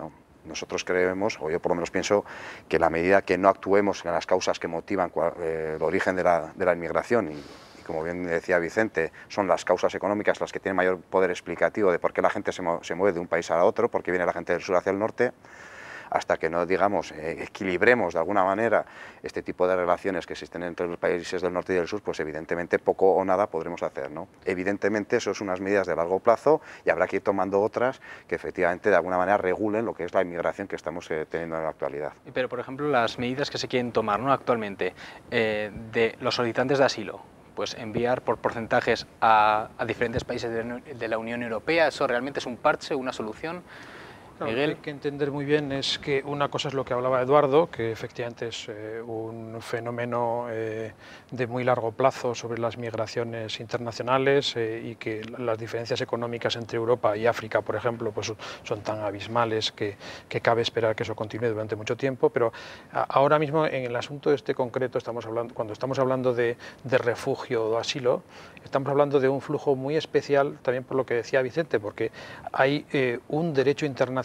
Nosotros creemos, o yo por lo menos pienso, que la medida que no actuemos en las causas que motivan eh, el origen de la, de la inmigración y, como bien decía Vicente, son las causas económicas las que tienen mayor poder explicativo de por qué la gente se, mueve de un país a otro, porque viene la gente del sur hacia el norte, hasta que no, digamos, eh, equilibremos de alguna manera este tipo de relaciones que existen entre los países del norte y del sur, pues evidentemente poco o nada podremos hacer. ¿no? Evidentemente eso es unas medidas de largo plazo y habrá que ir tomando otras que efectivamente de alguna manera regulen lo que es la inmigración que estamos eh, teniendo en la actualidad. Pero, por ejemplo, las medidas que se quieren tomar ¿no? actualmente eh, de los solicitantes de asilo, pues enviar por porcentajes a, diferentes países de, la Unión Europea, ¿eso realmente es un parche, una solución? Lo que hay que entender muy bien es que una cosa es lo que hablaba Eduardo, que efectivamente es eh, un fenómeno eh, de muy largo plazo sobre las migraciones internacionales eh, y que las diferencias económicas entre Europa y África, por ejemplo, pues son tan abismales que, cabe esperar que eso continúe durante mucho tiempo. Pero ahora mismo en el asunto este concreto estamos hablando, cuando estamos hablando de, de refugio o asilo, estamos hablando de un flujo muy especial, también por lo que decía Vicente, porque hay un derecho internacional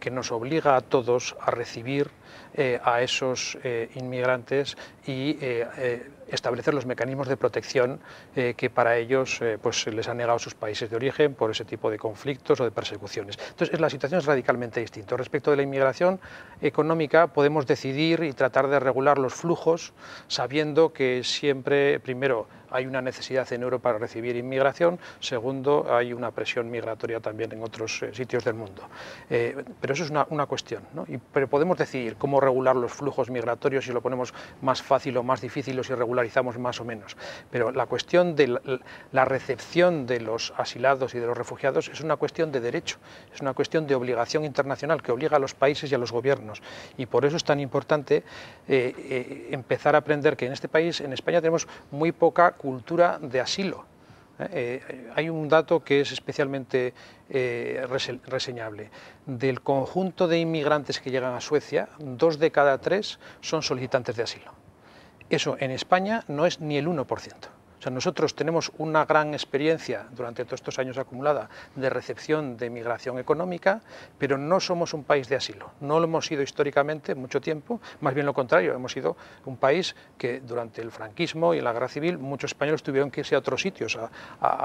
que nos obliga a todos a recibir eh, a esos eh, inmigrantes y eh, establecer los mecanismos de protección que para ellos pues, les han negado sus países de origen por ese tipo de conflictos o de persecuciones. Entonces, la situación es radicalmente distinta. Respecto de la inmigración económica, podemos decidir y tratar de regular los flujos sabiendo que siempre, primero, hay una necesidad en Europa para recibir inmigración, segundo, hay una presión migratoria también en otros eh, sitios del mundo. Eh, pero eso es una, cuestión, y, pero podemos decidir cómo regular los flujos migratorios, si lo ponemos más fácil o más difícil, o si regularizamos más o menos. Pero la cuestión de la, recepción de los asilados y de los refugiados es una cuestión de derecho, es una cuestión de obligación internacional que obliga a los países y a los gobiernos. Y por eso es tan importante eh, empezar a aprender que en este país, en España, tenemos muy poca cultura de asilo. ¿eh? Eh, hay un dato que es especialmente eh, reseñable. Del conjunto de inmigrantes que llegan a Suecia, dos de cada tres son solicitantes de asilo. Eso en España no es ni el 1% nosotros tenemos una gran experiencia durante todos estos años acumulada de recepción de migración económica, pero no somos un país de asilo. No lo hemos sido históricamente mucho tiempo, más bien lo contrario, hemos sido un país que durante el franquismo y la guerra civil muchos españoles tuvieron que irse a otros sitios a,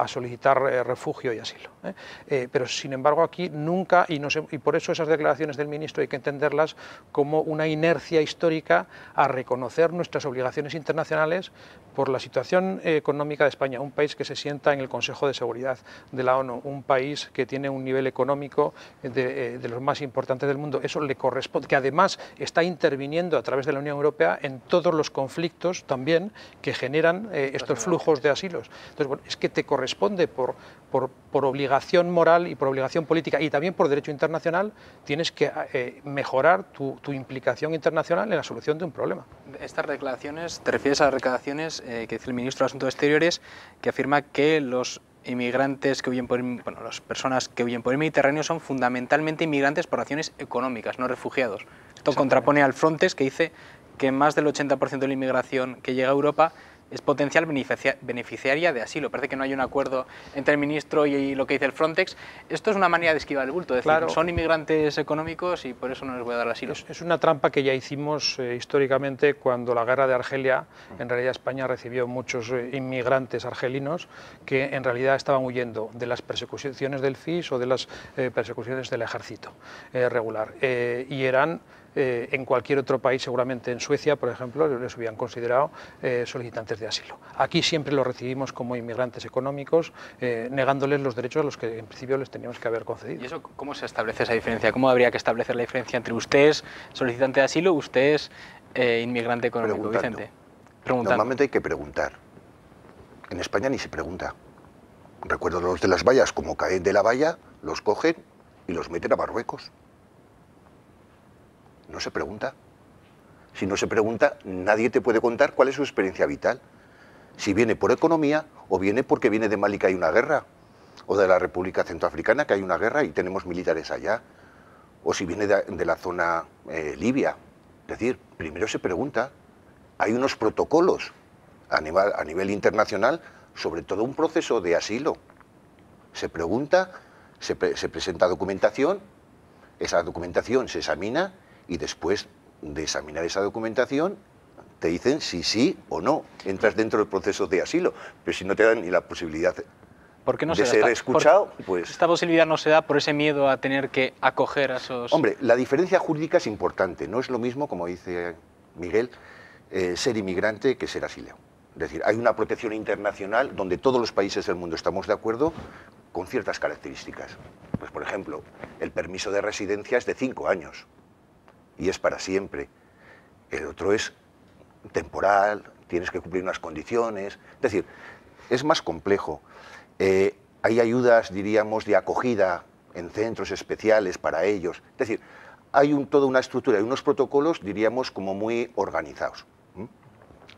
solicitar eh, refugio y asilo. ¿eh? Eh, pero sin embargo aquí nunca, y por eso esas declaraciones del ministro hay que entenderlas como una inercia histórica a reconocer nuestras obligaciones internacionales, por la situación económica de España, un país que se sienta en el Consejo de Seguridad de la ONU, un país que tiene un nivel económico de, eh, los más importantes del mundo, eso le corresponde, que además está interviniendo a través de la Unión Europea en todos los conflictos también que generan eh, estos flujos de asilos. Entonces, bueno, es que te corresponde por, por, obligación moral y por obligación política y también por derecho internacional, tienes que eh, mejorar tu, implicación internacional en la solución de un problema. Estas declaraciones, te refieres a las declaraciones eh, que dice el ministro de Asuntos Exteriores, que afirma que los inmigrantes que huyen por, bueno, las personas que huyen por el Mediterráneo son fundamentalmente inmigrantes por acciones económicas, no refugiados. Esto contrapone al Frontex, que dice que más del 80% de la inmigración que llega a Europa es potencial beneficiaria de asilo. Parece que no hay un acuerdo entre el ministro y lo que dice el Frontex. Esto es una manera de esquivar el bulto, es decir, son inmigrantes económicos y por eso no les voy a dar asilo. Es, una trampa que ya hicimos eh, históricamente cuando la guerra de Argelia, mm. en realidad España recibió muchos eh, inmigrantes argelinos que en realidad estaban huyendo de las persecuciones del CIS o de las eh, persecuciones del ejército regular y eran eh, en cualquier otro país, seguramente en Suecia, por ejemplo, les hubieran considerado eh, solicitantes de asilo. Aquí siempre los recibimos como inmigrantes económicos, eh, negándoles los derechos a los que en principio les teníamos que haber concedido. ¿Y eso cómo se establece esa diferencia? ¿Cómo habría que establecer la diferencia entre usted solicitante de asilo, usted es inmigrante económico, Vicente? Normalmente hay que preguntar. En España ni se pregunta. Recuerdo los de las vallas, como caen de la valla, los cogen y los meten a Marruecos. No se pregunta. Si no se pregunta, nadie te puede contar cuál es su experiencia vital. Si viene por economía o viene porque viene de Mali que hay una guerra, o de la República Centroafricana que hay una guerra y tenemos militares allá, o si viene de, la zona eh, libia. Es decir, primero se pregunta. Hay unos protocolos a nivel, internacional sobre todo un proceso de asilo. Se pregunta, se presenta documentación, esa documentación se examina y después de examinar esa documentación te dicen si sí o no entras dentro del proceso de asilo, pero si no te dan ni la posibilidad de ser escuchado, pues... Esta posibilidad no se da por ese miedo a tener que acoger a esos... Hombre, la diferencia jurídica es importante, no es lo mismo, como dice Miguel, eh, ser inmigrante que ser asileo. Es decir, hay una protección internacional donde todos los países del mundo estamos de acuerdo con ciertas características. Pues, por ejemplo, el permiso de residencia es de cinco años y es para siempre. El otro es temporal, tienes que cumplir unas condiciones. Es decir, es más complejo. Eh, hay ayudas, diríamos, de acogida en centros especiales para ellos. Es decir, hay toda una estructura y unos protocolos, diríamos, como muy organizados. ¿Mm?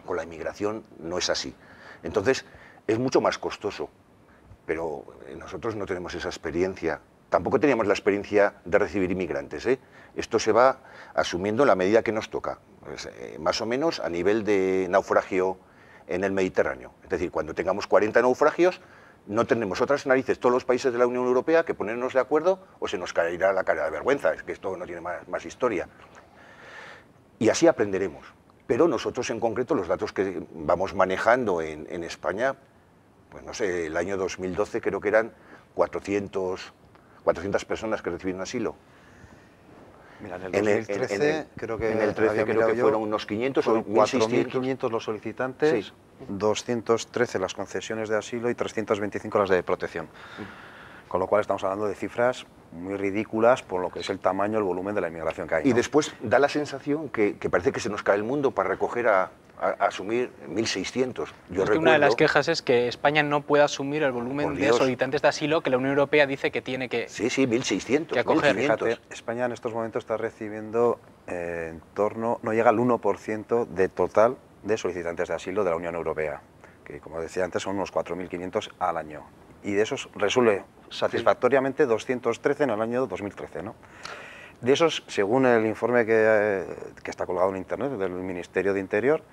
Con la inmigración no es así. Entonces, es mucho más costoso, pero nosotros no tenemos esa experiencia tampoco teníamos la experiencia de recibir inmigrantes. ¿eh? Esto se va asumiendo en la medida que nos toca, pues, eh, más o menos a nivel de naufragio en el Mediterráneo. Es decir, cuando tengamos 40 naufragios, no tenemos otras narices todos los países de la Unión Europea que ponernos de acuerdo o se nos caerá la cara de vergüenza, es que esto no tiene más, historia. Y así aprenderemos. Pero nosotros en concreto, los datos que vamos manejando en, en España, pues no sé, el año 2012 creo que eran 400 400 personas que recibieron asilo. en el 2013 creo que, 13, creo que fueron unos 500 o 4.500 los solicitantes, 213 las concesiones de asilo y 325 las de protección. Mm. Con lo cual estamos hablando de cifras muy ridículas por lo que es el tamaño, el volumen de la inmigración que hay. Y después da la sensación que parece que se nos cae el mundo para recoger a, asumir 1.600. una de las quejas es que España no puede asumir el volumen de solicitantes de asilo que la Unión Europea dice que tiene que Sí, sí, 1.600. acoger. España en estos momentos está recibiendo eh, en torno, no llega al 1% de total de solicitantes de asilo de la Unión Europea, que como decía antes son unos 4.500 al año. Y de esos resuelve satisfactoriamente 213 en el año 2013. ¿no? De esos, según el informe eh, que está colgado en Internet del Ministerio de Interior,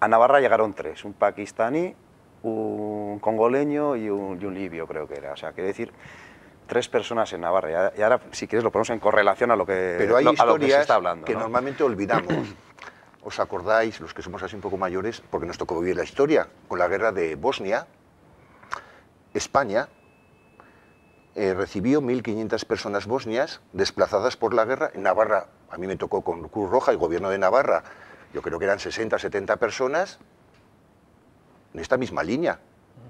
a Navarra llegaron tres, un pakistaní, un congoleño y un, libio, creo que era. O sea, quiere decir, tres personas en Navarra. Y ahora, si quieres, lo ponemos en correlación a lo que, a lo que que normalmente olvidamos. [CLEARS THROAT] ¿Os acordáis, los que somos así un poco mayores, porque nos tocó vivir la historia, con la guerra de Bosnia, España eh, recibió 1.500 personas bosnias desplazadas por la guerra. En Navarra, a mí me tocó con Cruz Roja, el gobierno de Navarra, yo creo que eran 60, 70 personas en esta misma línea.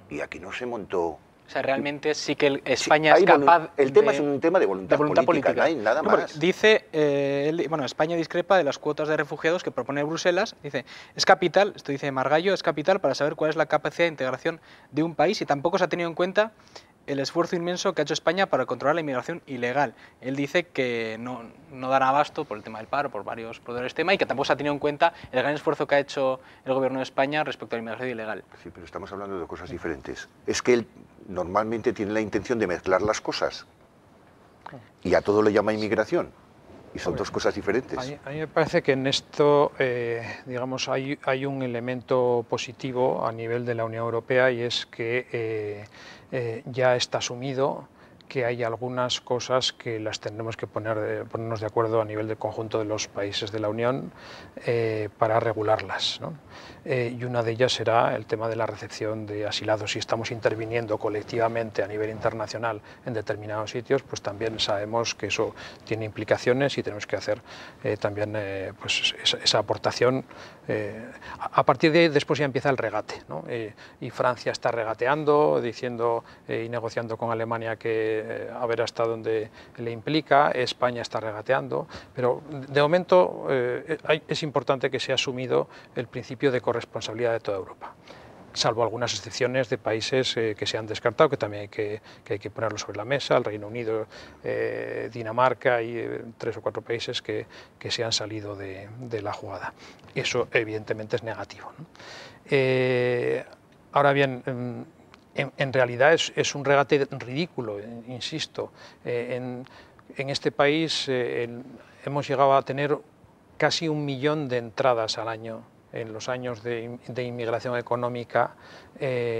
Y aquí no se montó o sea, realmente sí que España es capaz. El tema es un tema de voluntad, política, nada más. Dice, eh, bueno, España discrepa de las cuotas de refugiados que propone Bruselas. Dice, es capital, esto dice Margallo, es capital para saber cuál es la capacidad de integración de un país y tampoco se ha tenido en cuenta el esfuerzo inmenso que ha hecho España para controlar la inmigración ilegal. Él dice que no, dará dan abasto por el tema del paro, por varios poderes temas, y que tampoco se ha tenido en cuenta el gran esfuerzo que ha hecho el gobierno de España respecto a la inmigración ilegal. Sí, pero estamos hablando de cosas diferentes. Es que él normalmente tiene la intención de mezclar las cosas y a todo le llama inmigración. Y son dos cosas diferentes. A mí, me parece que en esto, eh, digamos, hay, un elemento positivo a nivel de la Unión Europea y es que eh, eh, ya está asumido que hay algunas cosas que las tendremos que poner, ponernos de acuerdo a nivel del conjunto de los países de la Unión eh, para regularlas. ¿no? Eh, y una de ellas será el tema de la recepción de asilados. Si estamos interviniendo colectivamente a nivel internacional en determinados sitios, pues también sabemos que eso tiene implicaciones y tenemos que hacer eh, también pues esa, aportación. A, partir de ahí después ya empieza el regate. ¿no? y Francia está regateando, diciendo y negociando con Alemania que a ver hasta dónde le implica, España está regateando, pero de momento eh, es importante que se sea asumido el principio de corresponsabilidad de toda Europa salvo algunas excepciones de países eh, que se han descartado, que también hay que, hay que ponerlo sobre la mesa, el Reino Unido, eh, Dinamarca y tres o cuatro países que, se han salido de, la jugada. Eso evidentemente es negativo. ahora bien, em, en, realidad es, un regate ridículo, eh, insisto. Eh, en, este país eh, hemos llegado a tener casi un millón de entradas al año en los años de, inmigración económica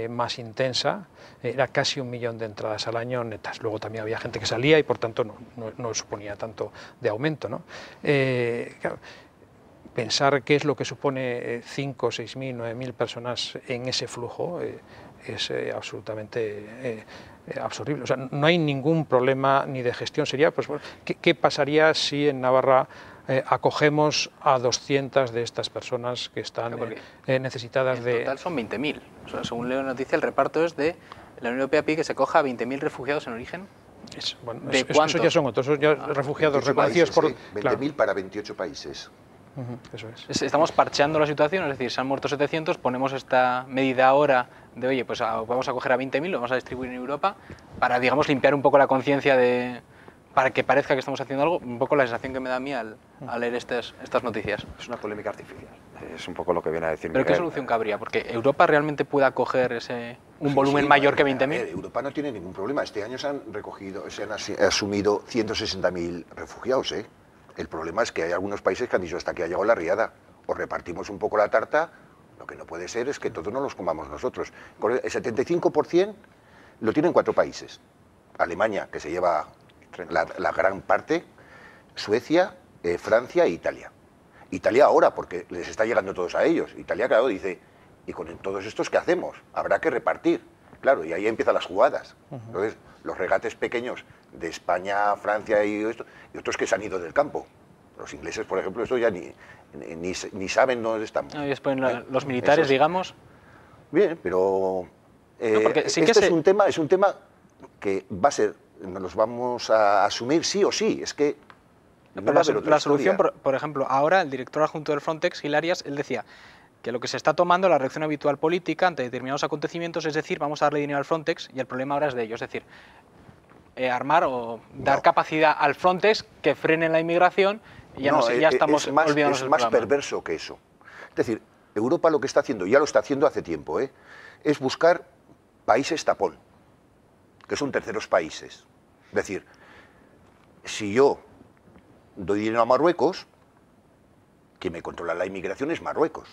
más intensa, era casi un millón de entradas al año netas. Luego también había gente que salía y por tanto no, suponía tanto de aumento. pensar qué es lo que supone 5, 6.000, 9.000 personas en ese flujo es eh, absolutamente eh, eh, absorbible. O sea, no hay ningún problema ni de gestión. Sería, pues, ¿qué, pasaría si en Navarra acogemos a 200 de estas personas que están necesitadas en de... total son 20.000. O sea, según leo la noticia, el reparto es de... La Unión Europea pide que se coja a 20.000 refugiados en origen ¿De cuánto ya son otros, ya ah, refugiados reconocidos por... 20.000 para 28 países. Eso Estamos parcheando la situación, es decir, se han muerto 700, ponemos esta medida ahora de, oye, pues ah, vamos a coger a 20.000, lo vamos a distribuir en Europa, para, digamos, limpiar un poco la conciencia de, para que parezca que estamos haciendo algo, un poco la sensación que me da a mí al, leer estas, estas noticias. Es una polémica artificial, es un poco lo que viene a decir ¿Pero qué solución cabría? Porque Europa realmente puede acoger ese, un volumen mayor que 20.000. Europa no tiene ningún problema, este año se han recogido, se han asumido 160.000 refugiados, ¿eh? El problema es que hay algunos países que han dicho hasta que ha llegado la riada. O repartimos un poco la tarta, lo que no puede ser es que todos no los comamos nosotros. El 75% lo tienen cuatro países. Alemania, que se lleva la, gran parte, Suecia, eh, Francia e Italia. Italia ahora, porque les está llegando todos a ellos. Italia, claro, dice, ¿y con todos estos qué hacemos? Habrá que repartir. Claro, y ahí empiezan las jugadas. Entonces, los regates pequeños de España, Francia y, otros que se han ido del campo. Los ingleses, por ejemplo, esto ya ni, ni, saben dónde estamos. y después, los militares, digamos. Bien, pero eh, este es un tema, es un tema que va a ser, nos vamos a asumir sí o sí. Es que no la, la, solución, por, ejemplo, ahora el director adjunto del Frontex, Hilarias, él decía que lo que se está tomando la reacción habitual política ante determinados acontecimientos, es decir, vamos a darle dinero al Frontex y el problema ahora es de ellos. Es decir, eh, armar o dar capacidad al Frontex que frenen la inmigración ya, no, eh, ya eh, estamos es más, Es más perverso que eso. Es decir, Europa lo que está haciendo, ya lo está haciendo hace tiempo, es buscar países tapón, que son terceros países. Es decir, si yo doy dinero a Marruecos, quien me controla la inmigración es Marruecos.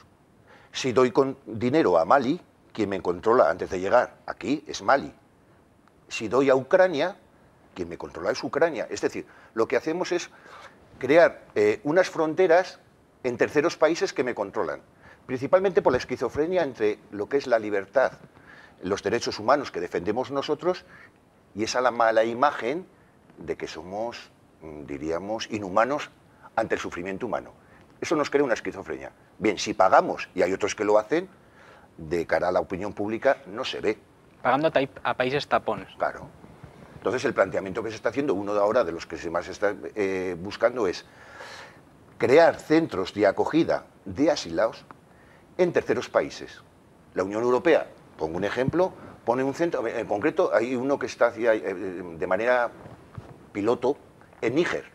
Si doy dinero a Mali, quien me controla antes de llegar aquí es Mali. Si doy a Ucrania, quien me controla es Ucrania. Es decir, lo que hacemos es crear eh, unas fronteras en terceros países que me controlan, principalmente por la esquizofrenia entre lo que es la libertad, los derechos humanos que defendemos nosotros y esa la mala imagen de que somos, mm, diríamos, inhumanos ante el sufrimiento humano. Eso nos crea una esquizofrenia. Bien, si pagamos, y hay otros que lo hacen, de cara a la opinión pública no se ve. Pagando a países tapones. Claro. Entonces, el planteamiento que se está haciendo, uno de ahora de los que se más está eh, buscando, es crear centros de acogida de asilados en terceros países. La Unión Europea, pongo un ejemplo, pone un centro, en concreto hay uno que está eh, de manera piloto en Níger.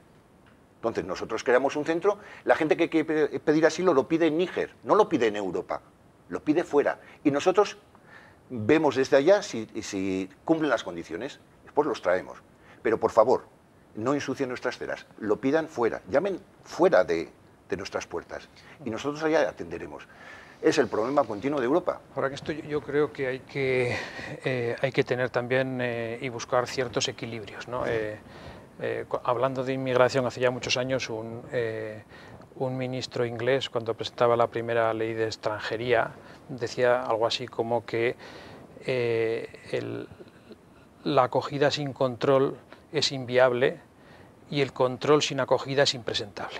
Entonces, nosotros creamos un centro, la gente que quiere pedir asilo lo pide en Níger, no lo pide en Europa, lo pide fuera. Y nosotros vemos desde allá si cumplen las condiciones pues los traemos. Pero por favor, no ensucien nuestras ceras, lo pidan fuera, llamen fuera de, nuestras puertas y nosotros allá atenderemos es el problema continuo de Europa. Ahora que esto yo creo que hay que, eh, hay que tener también eh, y buscar ciertos equilibrios. Eh, hablando de inmigración, hace ya muchos años un, un ministro inglés, cuando presentaba la primera ley de extranjería, decía algo así como que el, la acogida sin control es inviable y el control sin acogida es impresentable.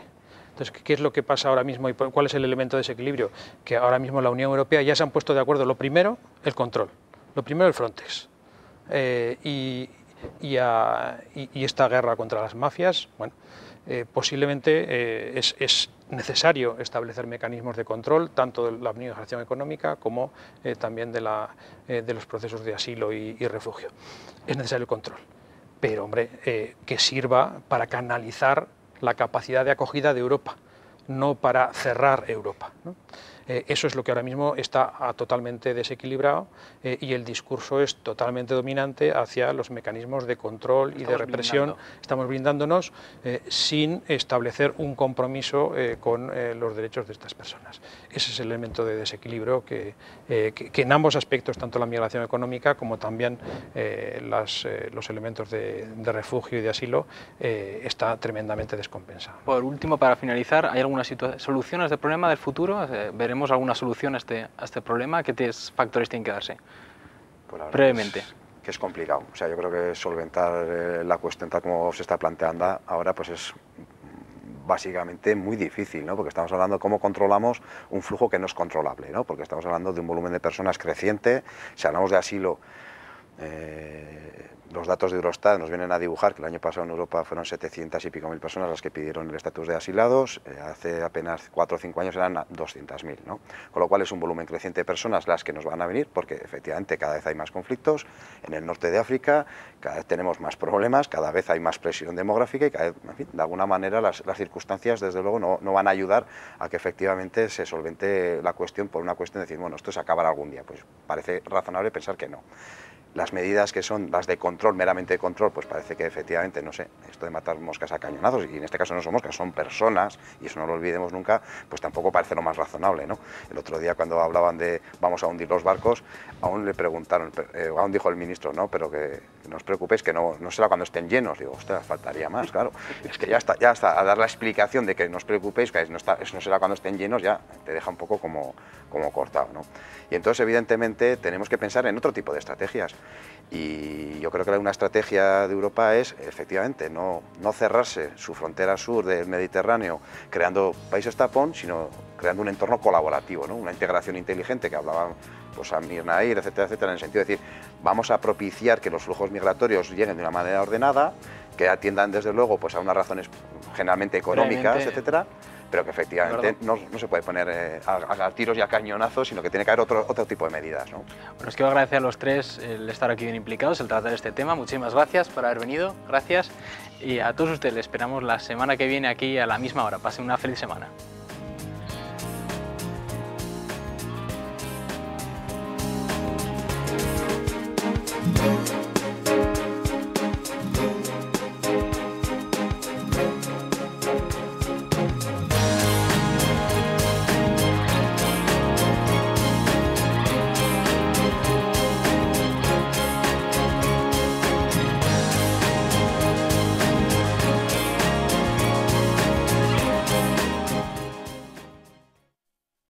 Entonces, ¿qué es lo que pasa ahora mismo y cuál es el elemento de desequilibrio? Que ahora mismo la Unión Europea ya se han puesto de acuerdo, lo primero, el control, lo primero, el Frontex. Eh, y, esta guerra contra las mafias, bueno, eh, posiblemente eh, es, necesario establecer mecanismos de control, tanto de la migración económica como eh, también de, los procesos de asilo y, refugio. Es necesario el control, pero hombre, que sirva para canalizar la capacidad de acogida de Europa, no para cerrar Europa. Eh, eso es lo que ahora mismo está ah, totalmente desequilibrado eh, y el discurso es totalmente dominante hacia los mecanismos de control y de represión. Estamos brindándonos eh, sin establecer un compromiso con los derechos de estas personas. Ese es el elemento de desequilibrio que, en ambos aspectos, tanto la migración económica como también las, los elementos de, refugio y de asilo, está tremendamente descompensado. Por último, para finalizar, ¿hay algunas soluciones del problema del futuro? tenemos alguna solución a este, a este problema? ¿Qué factores tienen que darse? Pues Brevemente. que es complicado. O sea, yo creo que solventar eh, la cuestión tal como se está planteando ahora, pues es básicamente muy difícil, ¿no? porque estamos hablando de cómo controlamos un flujo que no es controlable, ¿no? porque estamos hablando de un volumen de personas creciente, si hablamos de asilo, eh, los datos de Eurostat nos vienen a dibujar que el año pasado en Europa fueron 700 y pico mil personas las que pidieron el estatus de asilados, eh, hace apenas 4 o 5 años eran 200.000, ¿no? con lo cual es un volumen creciente de personas las que nos van a venir porque efectivamente cada vez hay más conflictos en el norte de África, cada vez tenemos más problemas, cada vez hay más presión demográfica y cada vez, de alguna manera las, circunstancias desde luego no, no, van a ayudar a que efectivamente se solvente la cuestión por una cuestión de decir, bueno, esto se acabará algún día, pues parece razonable pensar que no las medidas que son las de control, meramente de control, pues parece que efectivamente, no sé, esto de matar moscas a cañonazos, y en este caso no son moscas, son personas, y eso no lo olvidemos nunca, pues tampoco parece lo más razonable, ¿no? El otro día cuando hablaban de vamos a hundir los barcos, aún le preguntaron, eh, aún dijo el ministro, ¿no? Pero que no os preocupéis, que no, será cuando estén llenos. Digo, ostras, faltaría más, claro. [LAUGHS] Es que ya está, ya está, a dar la explicación de que no os preocupéis, que no, está, eso no será cuando estén llenos, ya te deja un poco como, como cortado. ¿no? Y entonces, evidentemente, tenemos que pensar en otro tipo de estrategias. Y yo creo que una estrategia de Europa es, efectivamente, no, no cerrarse su frontera sur del Mediterráneo creando países tapón, sino creando un entorno colaborativo, una integración inteligente que hablaba pues, Nair, etcétera, etcétera, en el sentido de decir, vamos a propiciar que los flujos migratorios lleguen de una manera ordenada, que atiendan desde luego pues, a unas razones generalmente económicas, etcétera, pero que efectivamente no, no, se puede poner eh, a, tiros y a cañonazos, sino que tiene que haber otro, otro tipo de medidas. ¿no? Bueno, os quiero agradecer a los tres el estar aquí bien implicados, el tratar este tema. Muchísimas gracias por haber venido, gracias. Y a todos ustedes les esperamos la semana que viene aquí a la misma hora. Pasen una feliz semana.